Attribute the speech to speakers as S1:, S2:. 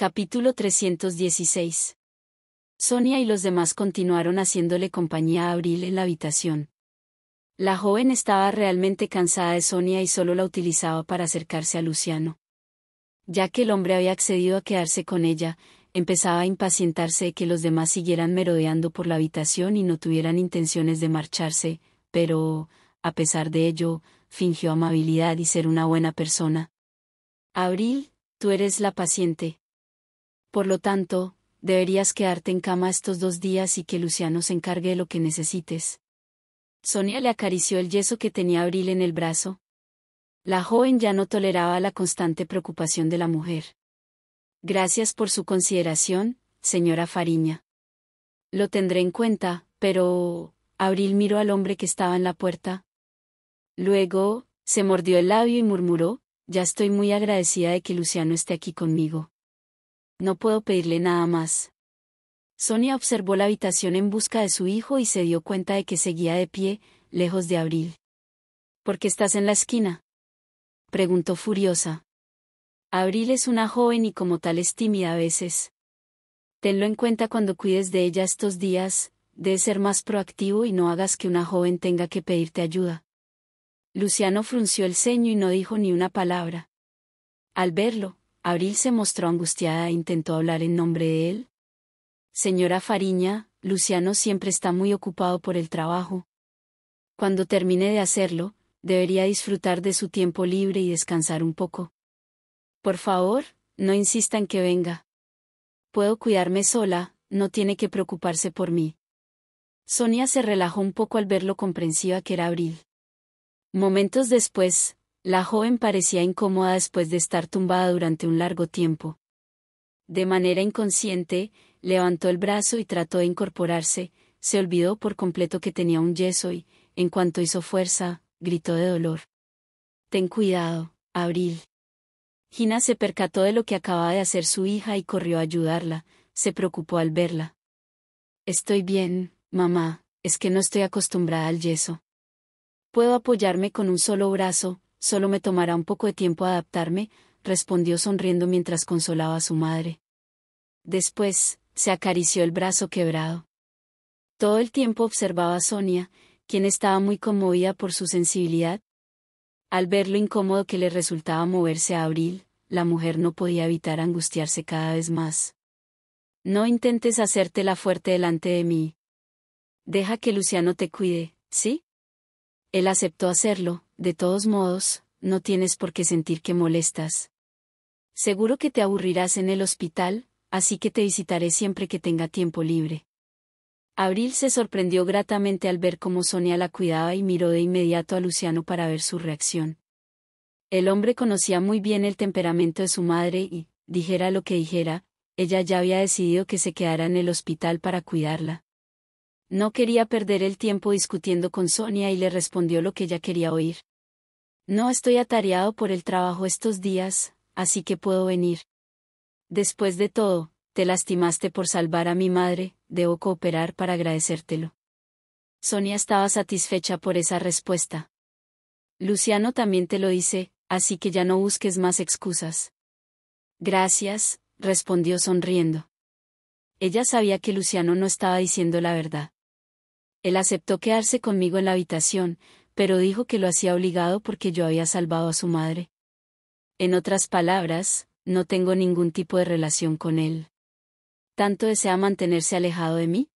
S1: Capítulo 316. Sonia y los demás continuaron haciéndole compañía a Abril en la habitación. La joven estaba realmente cansada de Sonia y solo la utilizaba para acercarse a Luciano. Ya que el hombre había accedido a quedarse con ella, empezaba a impacientarse de que los demás siguieran merodeando por la habitación y no tuvieran intenciones de marcharse, pero, a pesar de ello, fingió amabilidad y ser una buena persona. Abril, tú eres la paciente. Por lo tanto, deberías quedarte en cama estos dos días y que Luciano se encargue de lo que necesites. Sonia le acarició el yeso que tenía Abril en el brazo. La joven ya no toleraba la constante preocupación de la mujer. Gracias por su consideración, señora Fariña. Lo tendré en cuenta, pero... Abril miró al hombre que estaba en la puerta. Luego, se mordió el labio y murmuró, ya estoy muy agradecida de que Luciano esté aquí conmigo. No puedo pedirle nada más. Sonia observó la habitación en busca de su hijo y se dio cuenta de que seguía de pie, lejos de Abril. ¿Por qué estás en la esquina? preguntó furiosa. Abril es una joven y como tal es tímida a veces. Tenlo en cuenta cuando cuides de ella estos días, de ser más proactivo y no hagas que una joven tenga que pedirte ayuda. Luciano frunció el ceño y no dijo ni una palabra. Al verlo, Abril se mostró angustiada e intentó hablar en nombre de él. Señora Fariña, Luciano siempre está muy ocupado por el trabajo. Cuando termine de hacerlo, debería disfrutar de su tiempo libre y descansar un poco. Por favor, no insista en que venga. Puedo cuidarme sola, no tiene que preocuparse por mí. Sonia se relajó un poco al ver lo comprensiva que era Abril. Momentos después, la joven parecía incómoda después de estar tumbada durante un largo tiempo. De manera inconsciente, levantó el brazo y trató de incorporarse, se olvidó por completo que tenía un yeso y, en cuanto hizo fuerza, gritó de dolor. Ten cuidado, Abril. Gina se percató de lo que acababa de hacer su hija y corrió a ayudarla, se preocupó al verla. Estoy bien, mamá, es que no estoy acostumbrada al yeso. Puedo apoyarme con un solo brazo, solo me tomará un poco de tiempo adaptarme, respondió sonriendo mientras consolaba a su madre. Después, se acarició el brazo quebrado. Todo el tiempo observaba a Sonia, quien estaba muy conmovida por su sensibilidad. Al ver lo incómodo que le resultaba moverse a Abril, la mujer no podía evitar angustiarse cada vez más. No intentes hacerte la fuerte delante de mí. Deja que Luciano te cuide, ¿sí? Él aceptó hacerlo, de todos modos, no tienes por qué sentir que molestas. Seguro que te aburrirás en el hospital, así que te visitaré siempre que tenga tiempo libre. Abril se sorprendió gratamente al ver cómo Sonia la cuidaba y miró de inmediato a Luciano para ver su reacción. El hombre conocía muy bien el temperamento de su madre y, dijera lo que dijera, ella ya había decidido que se quedara en el hospital para cuidarla. No quería perder el tiempo discutiendo con Sonia y le respondió lo que ella quería oír. No estoy atareado por el trabajo estos días, así que puedo venir. Después de todo, te lastimaste por salvar a mi madre, debo cooperar para agradecértelo. Sonia estaba satisfecha por esa respuesta. Luciano también te lo dice, así que ya no busques más excusas. Gracias, respondió sonriendo. Ella sabía que Luciano no estaba diciendo la verdad. Él aceptó quedarse conmigo en la habitación, pero dijo que lo hacía obligado porque yo había salvado a su madre. En otras palabras, no tengo ningún tipo de relación con él. ¿Tanto desea mantenerse alejado de mí?